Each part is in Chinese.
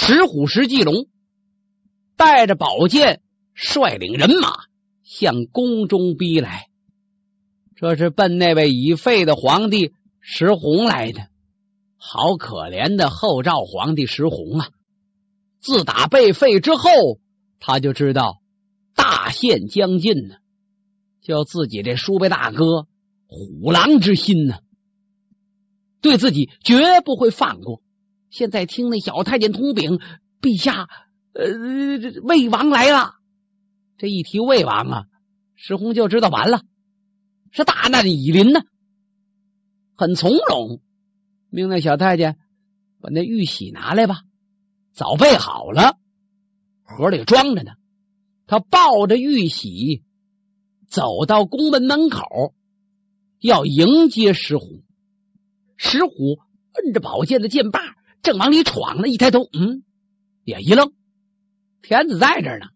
石虎、石继龙带着宝剑，率领人马向宫中逼来。这是奔那位已废的皇帝石弘来的。好可怜的后赵皇帝石弘啊！自打被废之后，他就知道大限将近呢，叫自己这叔伯大哥虎狼之心呢，对自己绝不会放过。现在听那小太监通禀，陛下，呃，魏王来了。这一提魏王啊，石红就知道完了，是大难已临呢。很从容，命那小太监把那玉玺拿来吧，早备好了，盒里装着呢。他抱着玉玺走到宫门门口，要迎接石虎。石虎摁着宝剑的剑把。正往里闯呢，一抬头，嗯，也一愣，天子在这呢。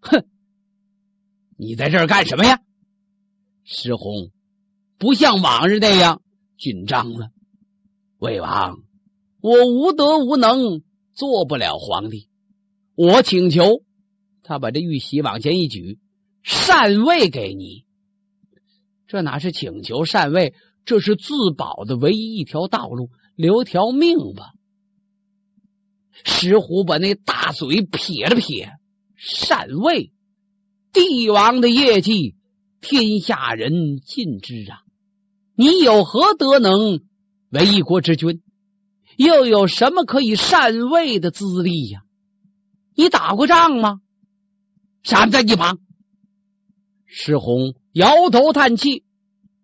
哼，你在这儿干什么呀？石红不像往日那样紧张了。魏王，我无德无能，做不了皇帝。我请求他把这玉玺往前一举，禅位给你。这哪是请求禅位？这是自保的唯一一条道路，留条命吧。石虎把那大嘴撇了撇，禅位帝王的业绩，天下人尽知啊！你有何德能为一国之君？又有什么可以禅位的资历呀？你打过仗吗？傻子，一旁。石红摇头叹气，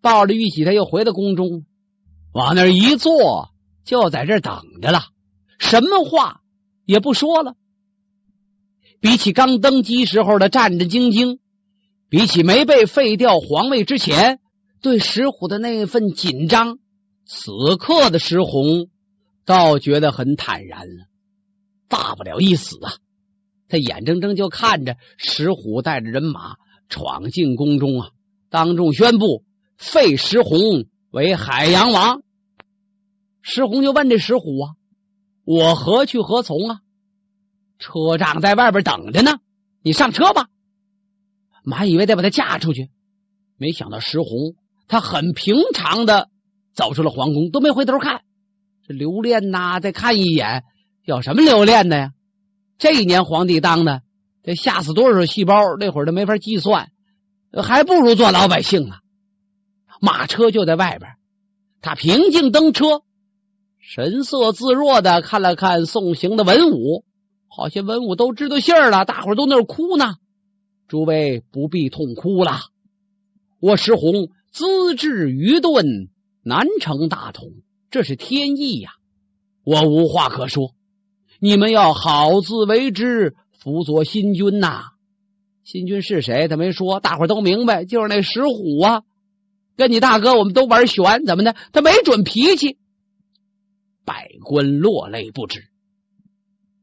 抱着玉玺，他又回到宫中，往那儿一坐，就在这等着了。什么话？也不说了。比起刚登基时候的战战兢兢，比起没被废掉皇位之前对石虎的那份紧张，此刻的石红倒觉得很坦然了。大不了一死啊！他眼睁睁就看着石虎带着人马闯进宫中啊，当众宣布废石宏为海洋王。石宏就问这石虎啊。我何去何从啊？车长在外边等着呢，你上车吧。马以为得把她嫁出去，没想到石红，她很平常的走出了皇宫，都没回头看。这留恋呐，再看一眼，有什么留恋的呀？这一年皇帝当的，得吓死多少细胞？那会儿都没法计算，还不如做老百姓呢。马车就在外边，他平静登车。神色自若的看了看送行的文武，好些文武都知道信儿了，大伙都那儿哭呢。诸位不必痛哭了，我石宏资质愚钝，难成大统，这是天意呀，我无话可说。你们要好自为之，辅佐新君呐。新君是谁？他没说，大伙都明白，就是那石虎啊。跟你大哥，我们都玩悬，怎么的？他没准脾气。百官落泪不止，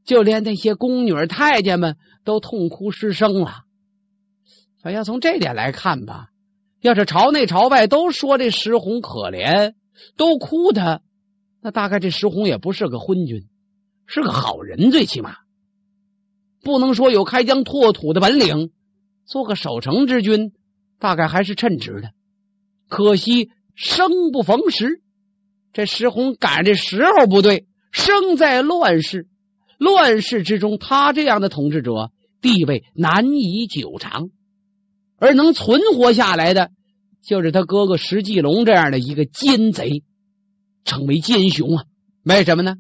就连那些宫女、太监们都痛哭失声了。要从这点来看吧，要是朝内朝外都说这石红可怜，都哭他，那大概这石红也不是个昏君，是个好人，最起码不能说有开疆拓土的本领，做个守城之君，大概还是称职的。可惜生不逢时。这石红赶这时候不对，生在乱世，乱世之中，他这样的统治者地位难以久长，而能存活下来的就是他哥哥石继龙这样的一个奸贼，成为奸雄啊？为什么呢？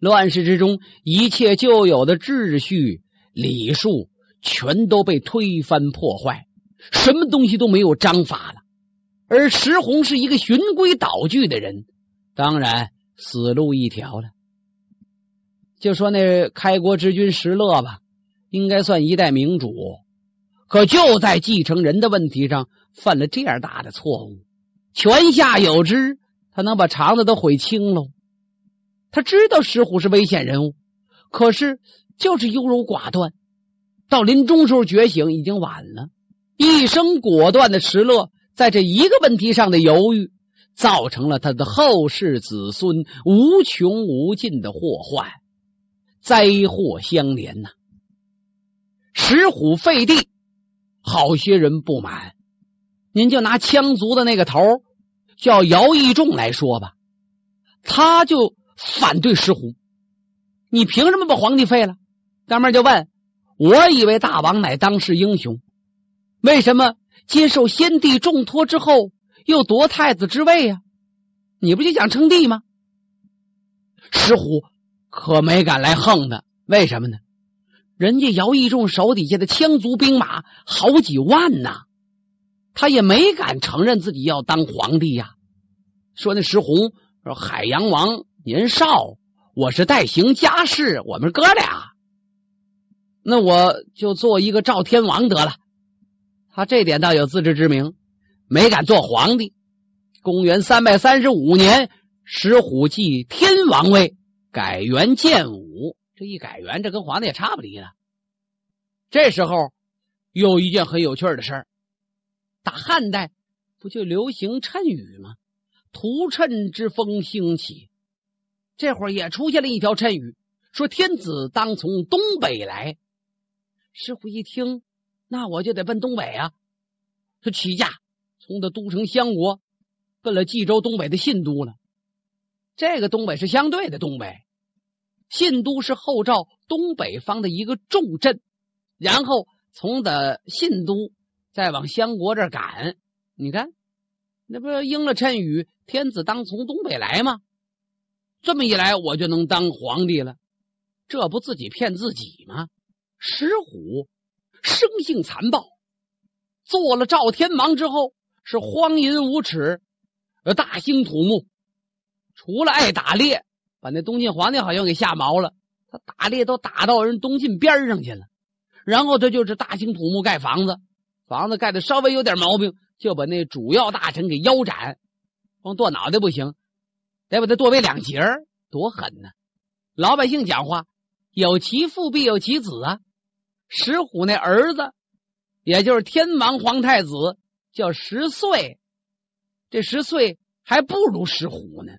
乱世之中，一切旧有的秩序、礼数全都被推翻破坏，什么东西都没有章法了，而石红是一个循规蹈矩的人。当然，死路一条了。就说那开国之君石勒吧，应该算一代明主，可就在继承人的问题上犯了这样大的错误。泉下有知，他能把肠子都悔青喽。他知道石虎是危险人物，可是就是优柔寡断，到临终时候觉醒已经晚了。一生果断的石勒在这一个问题上的犹豫。造成了他的后世子孙无穷无尽的祸患，灾祸相连呐。石虎废帝，好些人不满。您就拿羌族的那个头叫姚义仲来说吧，他就反对石虎。你凭什么把皇帝废了？哥们就问：我以为大王乃当世英雄，为什么接受先帝重托之后？又夺太子之位呀？你不就想称帝吗？石虎可没敢来横的，为什么呢？人家姚义仲手底下的羌族兵马好几万呢，他也没敢承认自己要当皇帝呀。说那石红说海洋王年少，我是代行家事，我们哥俩，那我就做一个赵天王得了。他这点倒有自知之明。没敢做皇帝。公元三百三十五年，石虎继天王位，改元建武。这一改元，这跟皇帝也差不离了。这时候有一件很有趣的事儿：打汉代不就流行谶语吗？图谶之风兴起，这会儿也出现了一条谶语，说天子当从东北来。石虎一听，那我就得奔东北啊！说起驾。从的都城相国奔了冀州东北的信都了，这个东北是相对的东北，信都是后赵东北方的一个重镇。然后从的信都再往相国这赶，你看，那不应了谶语“天子当从东北来”吗？这么一来，我就能当皇帝了，这不自己骗自己吗？石虎生性残暴，做了赵天王之后。是荒淫无耻，大兴土木。除了爱打猎，把那东晋皇帝好像给吓毛了。他打猎都打到人东晋边上去了。然后他就是大兴土木盖房子，房子盖的稍微有点毛病，就把那主要大臣给腰斩，光剁脑袋不行，得把他剁为两截多狠呢！老百姓讲话，有其父必有其子啊。石虎那儿子，也就是天王皇太子。叫十岁，这十岁还不如石虎呢。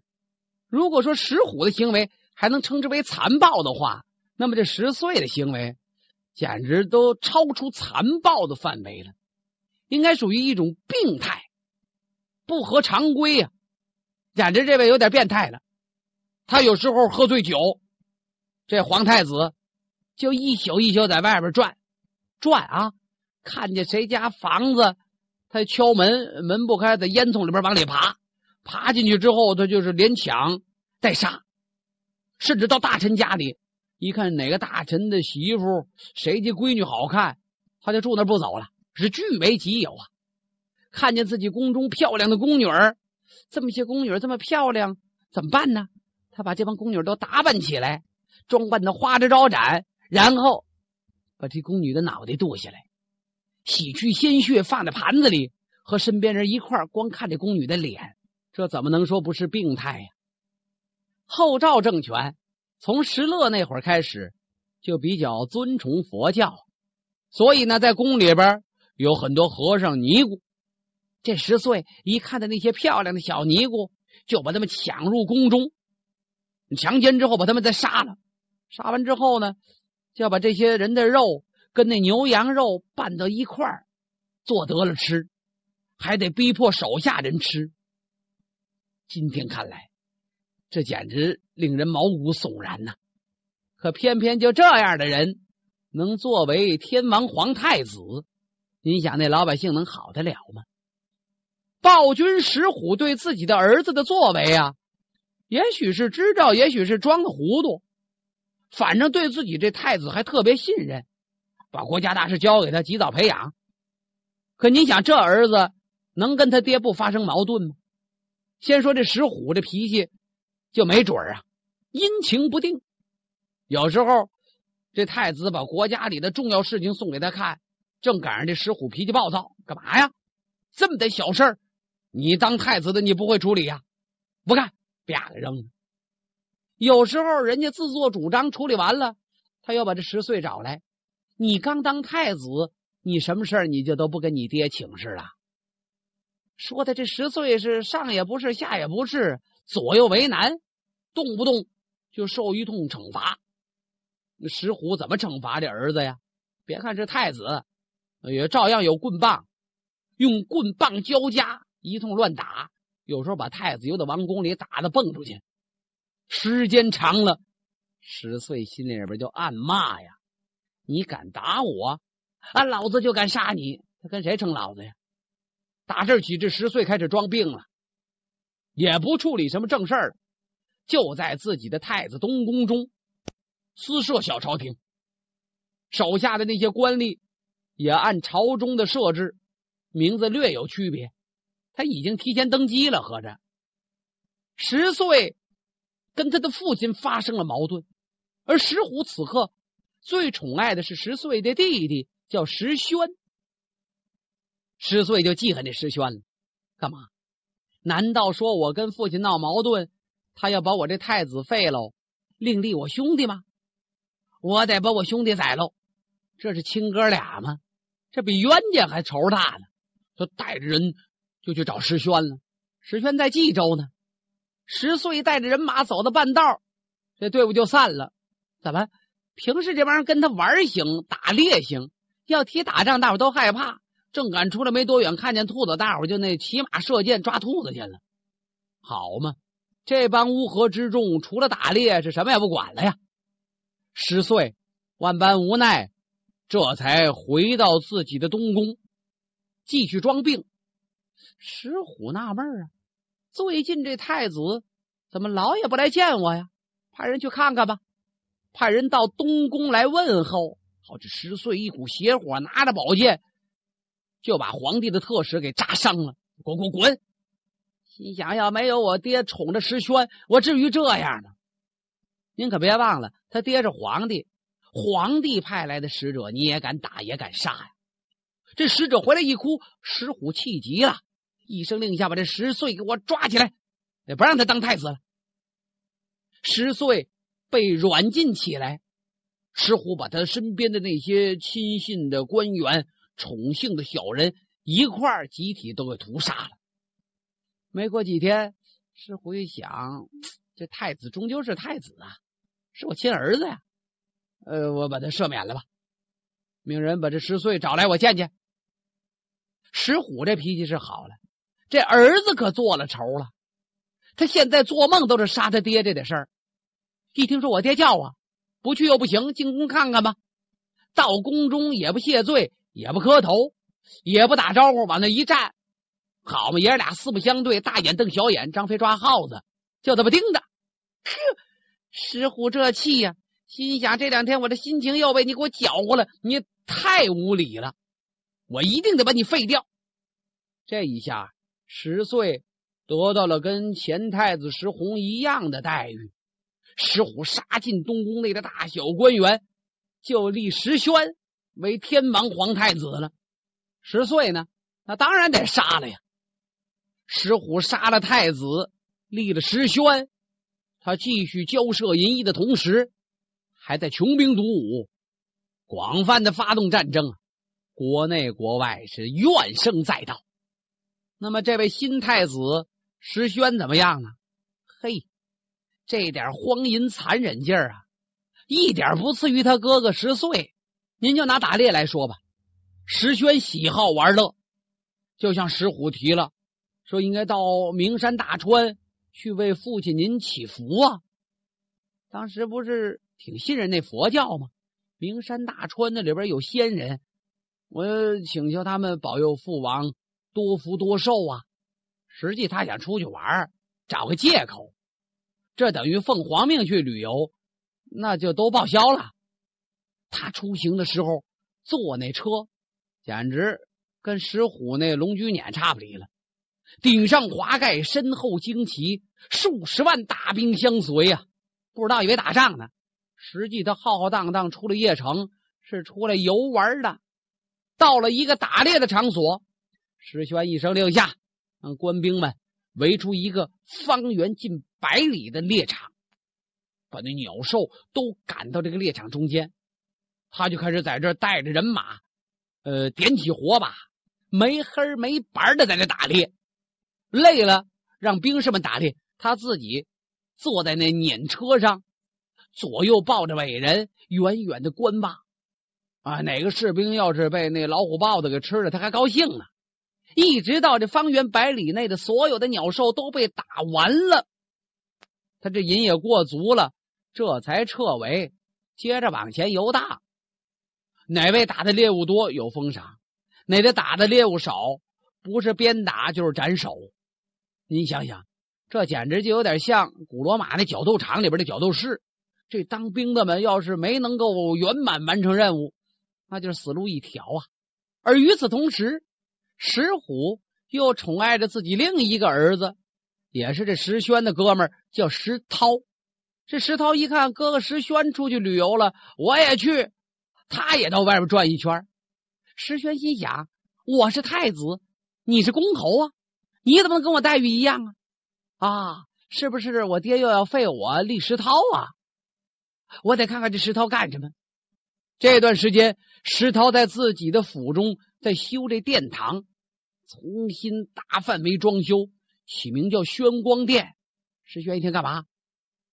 如果说石虎的行为还能称之为残暴的话，那么这十岁的行为简直都超出残暴的范围了，应该属于一种病态，不合常规呀。简直这位有点变态了。他有时候喝醉酒，这皇太子就一宿一宿在外边转转啊，看见谁家房子。他敲门，门不开，在烟囱里边往里爬，爬进去之后，他就是连抢带杀，甚至到大臣家里，一看哪个大臣的媳妇，谁家闺女好看，他就住那不走了，是据为己有啊。看见自己宫中漂亮的宫女，这么些宫女这么漂亮，怎么办呢？他把这帮宫女都打扮起来，装扮的花枝招展，然后把这宫女的脑袋剁下来。洗去鲜血，放在盘子里，和身边人一块光看这宫女的脸，这怎么能说不是病态呀？后赵政权从石勒那会儿开始就比较尊崇佛教，所以呢，在宫里边有很多和尚尼姑。这十岁一看到那些漂亮的小尼姑，就把他们抢入宫中，强奸之后把他们再杀了。杀完之后呢，就要把这些人的肉。跟那牛羊肉拌到一块儿做得了吃，还得逼迫手下人吃。今天看来，这简直令人毛骨悚然呐！可偏偏就这样的人能作为天王皇太子，你想那老百姓能好得了吗？暴君石虎对自己的儿子的作为啊，也许是知道，也许是装的糊涂，反正对自己这太子还特别信任。把国家大事交给他，及早培养。可您想，这儿子能跟他爹不发生矛盾吗？先说这石虎这脾气就没准儿啊，阴晴不定。有时候这太子把国家里的重要事情送给他看，正赶上这石虎脾气暴躁，干嘛呀？这么点小事，你当太子的你不会处理呀？不干，啪给扔了。有时候人家自作主张处理完了，他又把这十岁找来。你刚当太子，你什么事儿你就都不跟你爹请示了？说的这十岁是上也不是下也不是，左右为难，动不动就受一通惩罚。石虎怎么惩罚这儿子呀？别看是太子，也照样有棍棒，用棍棒交加一通乱打，有时候把太子由在王宫里打的蹦出去。时间长了，十岁心里边就暗骂呀。你敢打我，俺老子就敢杀你！他跟谁称老子呀？打这几至十岁开始装病了，也不处理什么正事儿，就在自己的太子东宫中私设小朝廷，手下的那些官吏也按朝中的设置，名字略有区别。他已经提前登基了，合着十岁跟他的父亲发生了矛盾，而石虎此刻。最宠爱的是十岁的弟弟，叫石轩。十岁就记恨这石轩了，干嘛？难道说我跟父亲闹矛盾，他要把我这太子废了，另立我兄弟吗？我得把我兄弟宰喽！这是亲哥俩吗？这比冤家还仇大呢！就带着人就去找石轩了。石轩在冀州呢。十岁带着人马走到半道，这队伍就散了。怎么？平时这帮人跟他玩行，打猎行，要提打仗大伙都害怕。正赶出来没多远，看见兔子，大伙就那骑马射箭抓兔子去了。好嘛，这帮乌合之众除了打猎是什么也不管了呀。十岁，万般无奈，这才回到自己的东宫，继续装病。石虎纳闷啊，最近这太子怎么老也不来见我呀？派人去看看吧。派人到东宫来问候，好这十岁一股邪火，拿着宝剑就把皇帝的特使给扎伤了。滚滚滚！心想：要没有我爹宠着石轩，我至于这样吗？您可别忘了，他爹是皇帝，皇帝派来的使者，你也敢打也敢杀呀？这使者回来一哭，石虎气极了，一声令下，把这石碎给我抓起来，也不让他当太子了。石碎被软禁起来，石虎把他身边的那些亲信的官员、宠幸的小人一块儿集体都给屠杀了。没过几天，石虎一想，这太子终究是太子啊，是我亲儿子呀，呃，我把他赦免了吧，命人把这十岁找来，我见见。石虎这脾气是好了，这儿子可做了仇了，他现在做梦都是杀他爹这点事儿。一听说我爹叫我，不去又不行，进宫看看吧。到宫中也不谢罪，也不磕头，也不打招呼，往那一站，好嘛，爷俩四目相对，大眼瞪小眼。张飞抓耗子，就这么盯着。石虎这气呀，心想：这两天我的心情又被你给我搅和了，你太无理了，我一定得把你废掉。这一下，十岁得到了跟前太子石弘一样的待遇。石虎杀进东宫内的大小官员，就立石宣为天王皇太子了。十岁呢，那当然得杀了呀。石虎杀了太子，立了石宣，他继续交涉淫逸的同时，还在穷兵黩武，广泛的发动战争，国内国外是怨声载道。那么这位新太子石宣怎么样呢？嘿。这点荒淫残忍劲儿啊，一点不次于他哥哥十岁。您就拿打猎来说吧，石轩喜好玩乐，就向石虎提了，说应该到名山大川去为父亲您祈福啊。当时不是挺信任那佛教吗？名山大川那里边有仙人，我请求他们保佑父王多福多寿啊。实际他想出去玩，找个借口。这等于奉皇命去旅游，那就都报销了。他出行的时候坐那车，简直跟石虎那龙驹辇差不离了。顶上华盖，身后旌旗，数十万大兵相随呀！不知道以为打仗呢，实际他浩浩荡荡出了邺城，是出来游玩的。到了一个打猎的场所，石宣一声令下，让官兵们围出一个方圆近。百里的猎场，把那鸟兽都赶到这个猎场中间，他就开始在这带着人马，呃，点起火把，没黑没白的在这打猎。累了，让兵士们打猎，他自己坐在那碾车上，左右抱着美人，远远的观望。啊，哪个士兵要是被那老虎豹子给吃了，他还高兴呢。一直到这方圆百里内的所有的鸟兽都被打完了。他这瘾也过足了，这才撤围，接着往前游荡。哪位打的猎物多，有封赏；哪位打的猎物少，不是鞭打就是斩首。您想想，这简直就有点像古罗马那角斗场里边的角斗士。这当兵的们要是没能够圆满完成任务，那就是死路一条啊！而与此同时，石虎又宠爱着自己另一个儿子。也是这石轩的哥们儿叫石涛。这石涛一看哥哥石轩出去旅游了，我也去，他也到外边转一圈。石轩心想：我是太子，你是公侯啊，你怎么能跟我待遇一样啊？啊，是不是我爹又要废我立石涛啊？我得看看这石涛干什么。这段时间，石涛在自己的府中在修这殿堂，重新大范围装修。起名叫宣光殿，石轩一听干嘛？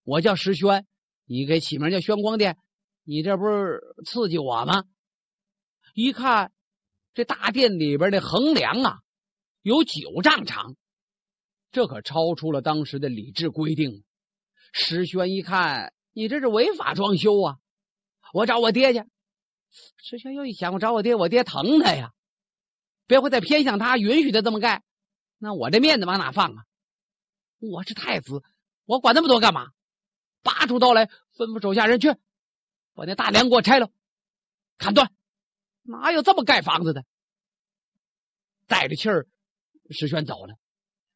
我叫石轩，你给起名叫宣光殿，你这不是刺激我吗？一看这大殿里边的横梁啊，有九丈长，这可超出了当时的礼制规定。石轩一看，你这是违法装修啊！我找我爹去。石轩又一想，我找我爹，我爹疼他呀，别会再偏向他，允许他这么干。那我这面子往哪放啊？我是太子，我管那么多干嘛？拔出刀来，吩咐手下人去把那大梁给我拆了，砍断！哪有这么盖房子的？带着气儿，石轩走了。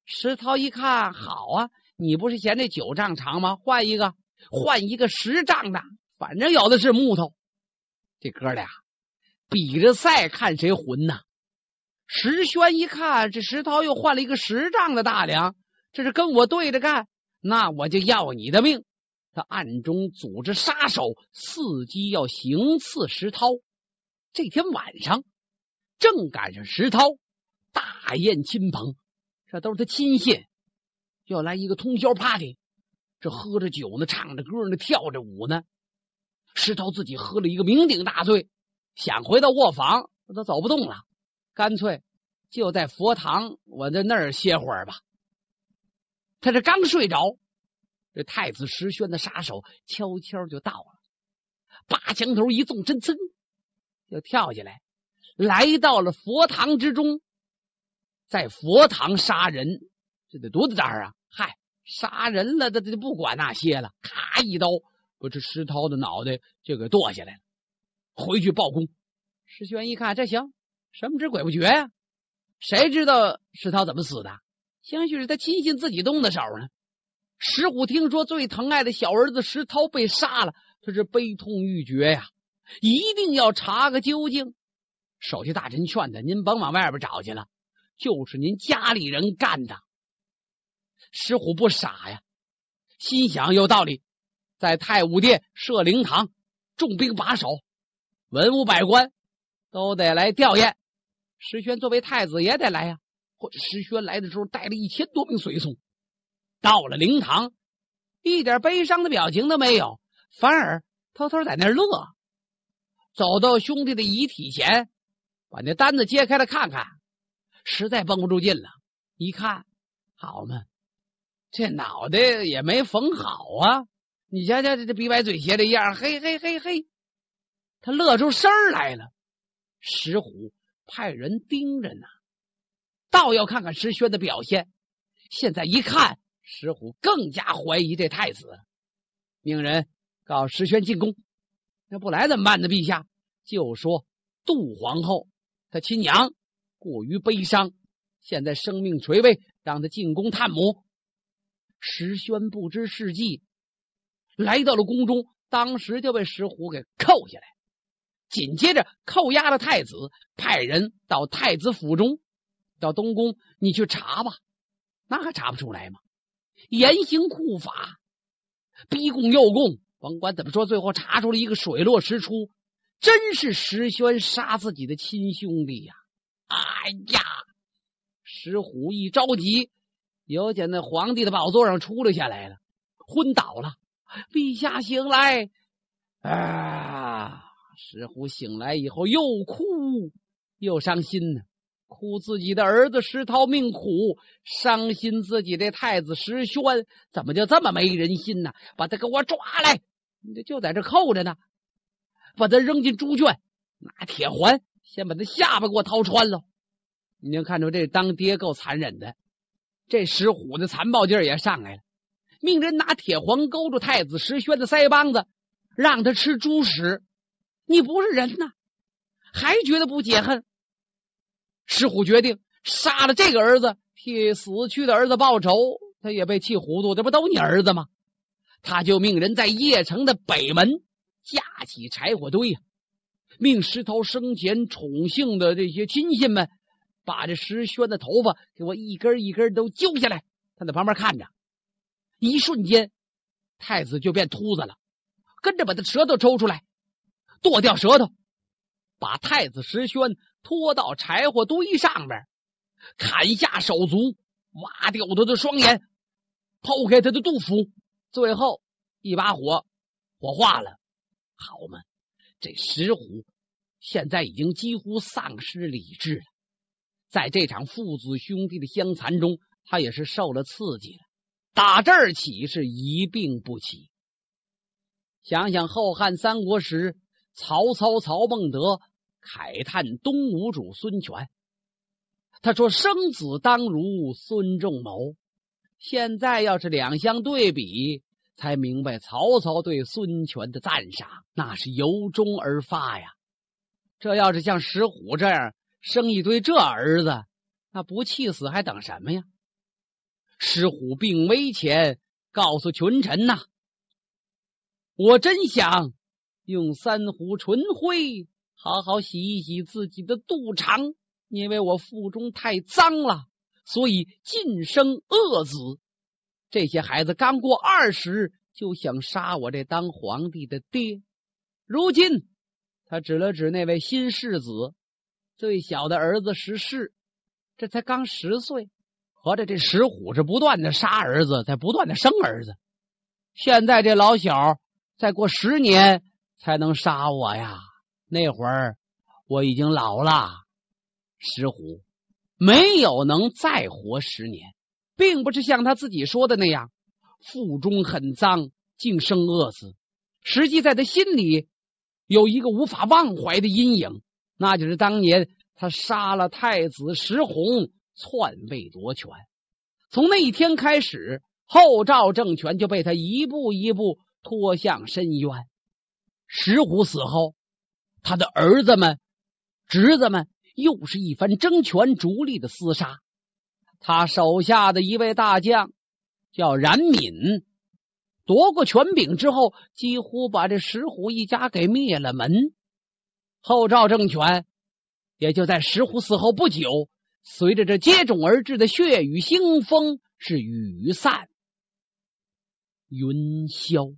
石涛一看，好啊，你不是嫌这九丈长吗？换一个，换一个十丈的，反正有的是木头。这哥俩比着赛，看谁混呐。石轩一看，这石涛又换了一个十丈的大梁，这是跟我对着干，那我就要你的命！他暗中组织杀手，伺机要行刺石涛。这天晚上，正赶上石涛大宴亲朋，这都是他亲信，要来一个通宵 party。这喝着酒呢，唱着歌呢，跳着舞呢。石涛自己喝了一个酩酊大醉，想回到卧房，他走不动了。干脆就在佛堂，我在那儿歇会儿吧。他这刚睡着，这太子石轩的杀手悄悄就到了，扒墙头一纵身，噌就跳起来，来到了佛堂之中。在佛堂杀人，这得多大胆啊！嗨，杀人了，他他就不管那些了，咔一刀，把这石涛的脑袋就给剁下来了，回去报功。石轩一看，这行。神不知鬼不觉呀，谁知道石涛怎么死的？兴许是他亲信自己动的手呢。石虎听说最疼爱的小儿子石涛被杀了，他是悲痛欲绝呀，一定要查个究竟。手下大臣劝他：“您甭往外边找去了，就是您家里人干的。”石虎不傻呀，心想有道理。在太武殿设灵堂，重兵把守，文武百官都得来吊唁。石轩作为太子也得来呀。或者石轩来的时候带了一千多名随从，到了灵堂，一点悲伤的表情都没有，反而偷偷在那乐。走到兄弟的遗体前，把那单子揭开了看看，实在绷不住劲了，一看，好嘛，这脑袋也没缝好啊！你瞧瞧这这比歪嘴斜的样，嘿嘿嘿嘿，他乐出声来了。石虎。派人盯着呢，倒要看看石宣的表现。现在一看，石虎更加怀疑这太子，命人告石宣进宫。那不来怎么办呢？陛下就说：“杜皇后她亲娘过于悲伤，现在生命垂危，让她进宫探母。”石宣不知事迹，来到了宫中，当时就被石虎给扣下来。紧接着扣押了太子，派人到太子府中，到东宫，你去查吧，那还查不出来吗？严刑酷法，逼供诱供，甭管怎么说，最后查出了一个水落石出，真是石宣杀自己的亲兄弟呀！哎呀，石虎一着急，有在那皇帝的宝座上出了下来了，昏倒了。陛下醒来，哎。石虎醒来以后，又哭又伤心呢，哭自己的儿子石涛命苦，伤心自己的太子石轩怎么就这么没人心呢？把他给我抓来，你这就在这扣着呢，把他扔进猪圈，拿铁环先把他下巴给我掏穿了。你能看出这当爹够残忍的，这石虎的残暴劲儿也上来了，命人拿铁环勾住太子石轩的腮帮子，让他吃猪屎。你不是人呐，还觉得不解恨？石虎决定杀了这个儿子，替死去的儿子报仇。他也被气糊涂，这不都你儿子吗？他就命人在邺城的北门架起柴火堆，呀、命石涛生前宠幸的这些亲信们把这石轩的头发给我一根一根都揪下来。他在旁边看着，一瞬间太子就变秃子了，跟着把他舌头抽出来。剁掉舌头，把太子石轩拖到柴火堆上边，砍下手足，挖掉他的双眼，剖开他的肚腹，最后一把火火化了。好嘛，这石虎现在已经几乎丧失理智了。在这场父子兄弟的相残中，他也是受了刺激了，打这儿起是一病不起。想想后汉三国时。曹操、曹孟德慨叹东吴主孙权，他说：“生子当如孙仲谋。”现在要是两相对比，才明白曹操对孙权的赞赏那是由衷而发呀。这要是像石虎这样生一堆这儿子，那不气死还等什么呀？石虎病危前告诉群臣呐：“我真想。”用三壶纯灰好好洗一洗自己的肚肠，因为我腹中太脏了，所以尽生恶子。这些孩子刚过二十就想杀我这当皇帝的爹。如今他指了指那位新世子，最小的儿子十世，这才刚十岁。合着这石虎是不断的杀儿子，在不断的生儿子。现在这老小再过十年。才能杀我呀！那会儿我已经老了，石虎没有能再活十年，并不是像他自己说的那样腹中很脏，竟生饿死。实际在他心里有一个无法忘怀的阴影，那就是当年他杀了太子石弘，篡位夺权。从那一天开始，后赵政权就被他一步一步拖向深渊。石虎死后，他的儿子们、侄子们又是一番争权逐利的厮杀。他手下的一位大将叫冉闵，夺过权柄之后，几乎把这石虎一家给灭了门。后赵政权也就在石虎死后不久，随着这接踵而至的血雨腥风，是雨散云消。